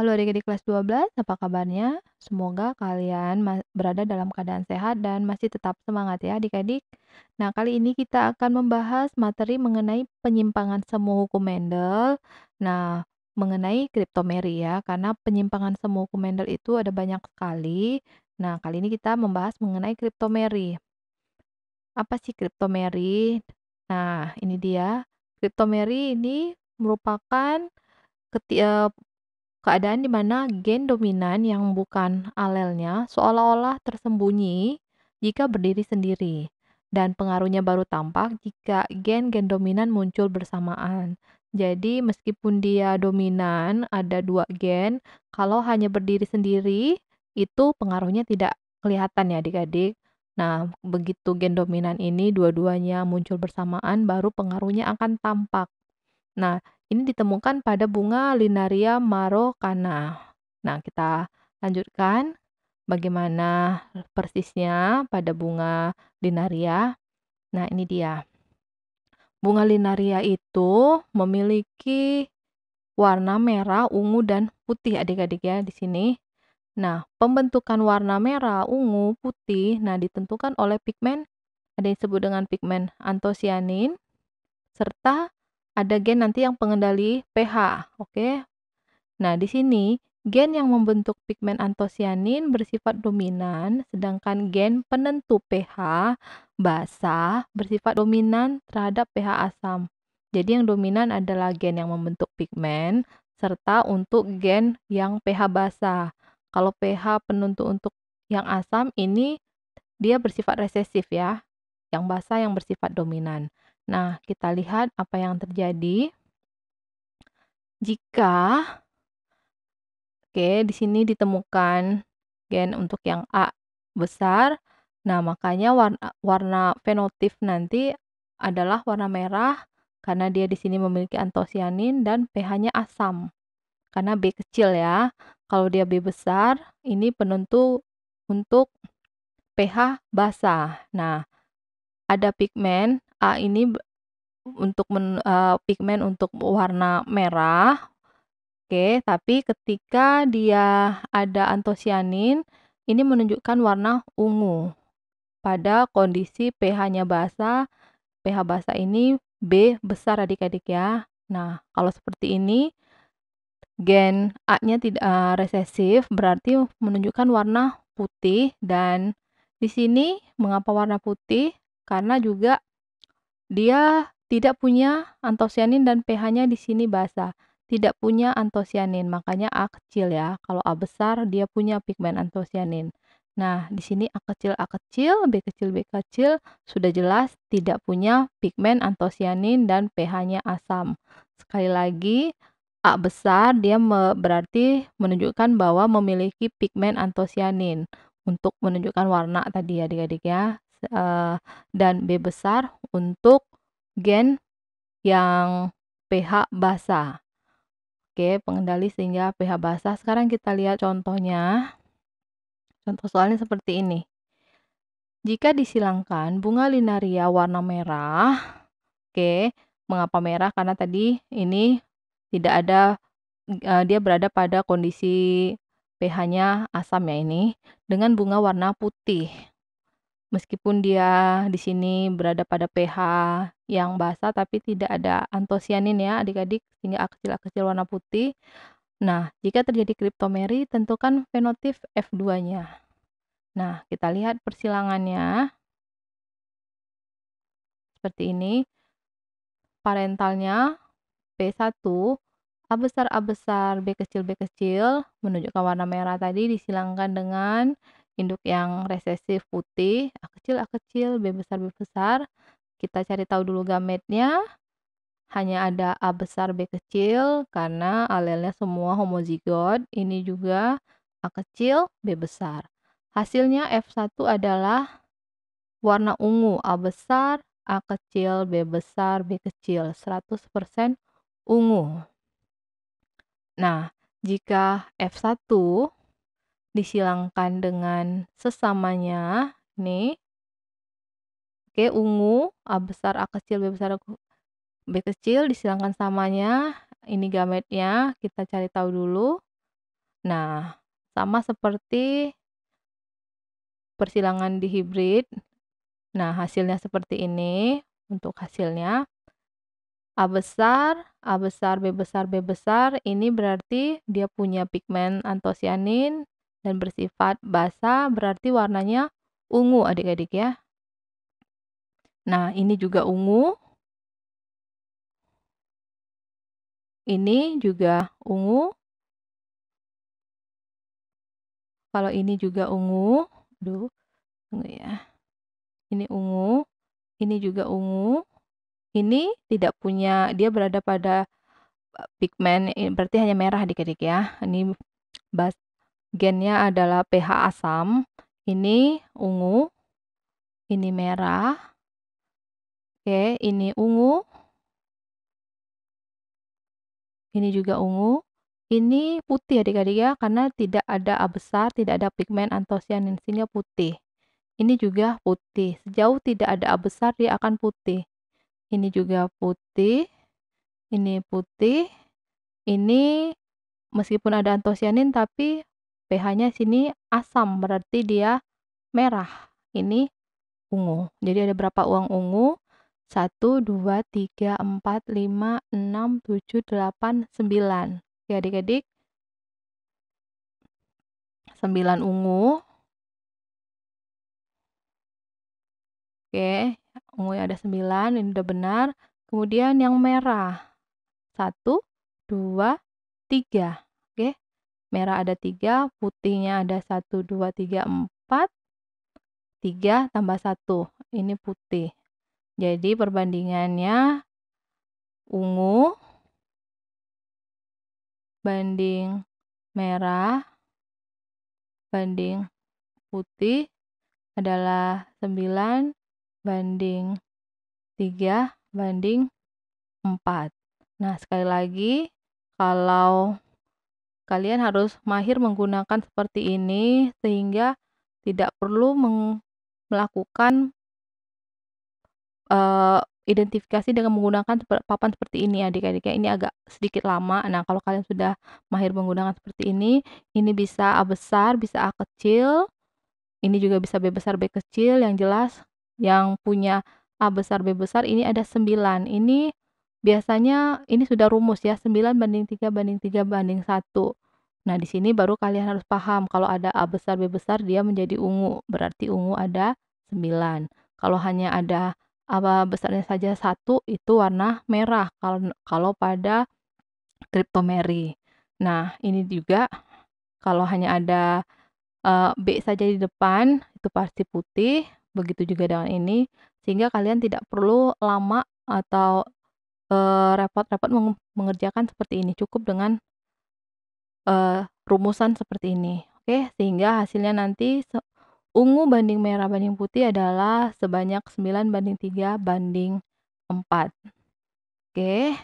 Halo adik-adik kelas 12, apa kabarnya? Semoga kalian berada dalam keadaan sehat dan masih tetap semangat ya adik-adik. Nah, kali ini kita akan membahas materi mengenai penyimpangan semu hukum Mendel. Nah, mengenai kriptomeri ya, karena penyimpangan semu hukum Mendel itu ada banyak sekali. Nah, kali ini kita membahas mengenai kriptomeri. Apa sih kriptomeri? Nah, ini dia. Kriptomeri ini merupakan eh, keadaan di mana gen dominan yang bukan alelnya seolah-olah tersembunyi jika berdiri sendiri, dan pengaruhnya baru tampak jika gen-gen dominan muncul bersamaan. Jadi, meskipun dia dominan, ada dua gen, kalau hanya berdiri sendiri, itu pengaruhnya tidak kelihatan ya adik-adik. Nah, begitu gen dominan ini dua-duanya muncul bersamaan, baru pengaruhnya akan tampak. Nah, ini ditemukan pada bunga Linaria marocana. Nah, kita lanjutkan bagaimana persisnya pada bunga Linaria. Nah, ini dia. Bunga Linaria itu memiliki warna merah, ungu, dan putih adik-adik ya di sini. Nah, pembentukan warna merah, ungu, putih, nah ditentukan oleh pigmen, ada yang disebut dengan pigmen antosianin, serta ada gen nanti yang pengendali pH, oke? Nah, di sini gen yang membentuk pigmen antosianin bersifat dominan, sedangkan gen penentu pH basah bersifat dominan terhadap pH asam. Jadi yang dominan adalah gen yang membentuk pigmen serta untuk gen yang pH basah. Kalau pH penentu untuk yang asam ini dia bersifat resesif ya. Yang basah yang bersifat dominan. Nah, kita lihat apa yang terjadi. Jika Oke, di sini ditemukan gen untuk yang A besar. Nah, makanya warna, warna fenotip nanti adalah warna merah karena dia di sini memiliki antosianin dan pH-nya asam. Karena B kecil ya. Kalau dia B besar, ini penentu untuk pH basah. Nah, ada pigmen A ini untuk men uh, pigmen untuk warna merah, oke, tapi ketika dia ada antosianin, ini menunjukkan warna ungu. Pada kondisi pH-nya basa, pH basa ini B besar adik-adik ya. Nah, kalau seperti ini, gen A-nya tidak uh, e, resesif, berarti menunjukkan warna putih dan di sini mengapa warna putih? Karena juga dia tidak punya antosianin dan pH-nya di sini basa. Tidak punya antosianin, makanya A kecil ya. Kalau A besar, dia punya pigmen antosianin. Nah, di sini A kecil, A kecil, B kecil, B kecil, sudah jelas tidak punya pigmen antosianin dan pH-nya asam. Sekali lagi, A besar dia berarti menunjukkan bahwa memiliki pigmen antosianin untuk menunjukkan warna tadi ya adik-adik ya uh, dan B besar untuk gen yang pH basah. Oke, pengendali sehingga pH basah. Sekarang kita lihat contohnya. Contoh soalnya seperti ini. Jika disilangkan bunga linaria warna merah, oke, mengapa merah? Karena tadi ini tidak ada uh, dia berada pada kondisi pH-nya asam ya ini dengan bunga warna putih. Meskipun dia di sini berada pada pH yang basah tapi tidak ada antosianin ya adik-adik sehingga aksil-aksil warna putih. Nah, jika terjadi kriptomeri tentukan fenotif F2-nya. Nah, kita lihat persilangannya. Seperti ini. Parentalnya P1 A besar A besar B kecil B kecil menunjukkan warna merah tadi disilangkan dengan induk yang resesif putih A ah, kecil A ah, kecil B besar B besar kita cari tahu dulu gametnya hanya ada A besar B kecil karena alelnya semua homozigot ini juga A kecil B besar hasilnya F1 adalah warna ungu A besar A kecil B besar B kecil 100% ungu nah jika F1 disilangkan dengan sesamanya nih. Oke, ungu A besar A kecil B besar B kecil disilangkan samanya. Ini gametnya kita cari tahu dulu. Nah, sama seperti persilangan di hibrid. Nah, hasilnya seperti ini untuk hasilnya. A besar, A besar, B besar, B besar, ini berarti dia punya pigmen antosianin dan bersifat basah berarti warnanya ungu adik-adik ya. Nah, ini juga ungu. Ini juga ungu. Kalau ini juga ungu. Aduh, tunggu ya. Ini ungu. Ini juga ungu. Ini tidak punya, dia berada pada eh, pigmen, eh, berarti hanya merah adik-adik ya. Ini bas, gennya adalah pH asam, ini ungu, ini merah, oke, ini ungu, ini juga ungu, ini putih adik-adik ya, karena tidak ada A besar, tidak ada pigmen antosianin, sehingga putih. Ini juga putih, sejauh tidak ada A besar dia akan putih. Ini juga putih, ini putih, ini meskipun ada antosianin tapi pH-nya sini asam berarti dia merah. Ini ungu. Jadi ada berapa uang ungu? 1 2 3 4 5 6 7 8 9. Oke, Adik-adik. 9 ungu. Oke, ungu yang ada 9 ini udah benar. Kemudian yang merah. 1 2 3 merah ada tiga, putihnya ada satu dua tiga empat tiga tambah satu ini putih. Jadi perbandingannya ungu banding merah banding putih adalah 9 banding 3 banding 4. Nah, sekali lagi kalau Kalian harus mahir menggunakan seperti ini sehingga tidak perlu melakukan uh, identifikasi dengan menggunakan papan seperti ini adik-adik ya ini agak sedikit lama nah kalau kalian sudah mahir menggunakan seperti ini ini bisa A besar bisa A kecil ini juga bisa B besar B kecil yang jelas yang punya A besar B besar ini ada 9 ini Biasanya ini sudah rumus ya, banding banding banding satu. Nah, di sini baru kalian harus paham kalau ada A besar B besar dia menjadi ungu, berarti ungu ada 9. Kalau hanya ada A besarnya saja satu itu warna merah kalau kalau pada Cryptomeri. Nah, ini juga kalau hanya ada uh, B saja di depan itu pasti putih, begitu juga dengan ini sehingga kalian tidak perlu lama atau Eh, repot-repot meng mengerjakan seperti ini, cukup dengan, uh, rumusan seperti ini. Oke, sehingga hasilnya nanti ungu banding merah banding putih adalah sebanyak banding banding 4 Oke.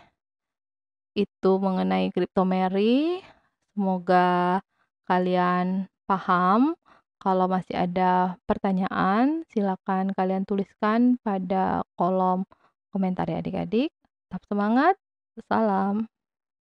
Itu mengenai kriptomeri semoga kalian paham. Kalau masih ada pertanyaan, silakan kalian tuliskan pada kolom komentar ya, adik-adik. Tetap semangat, salam.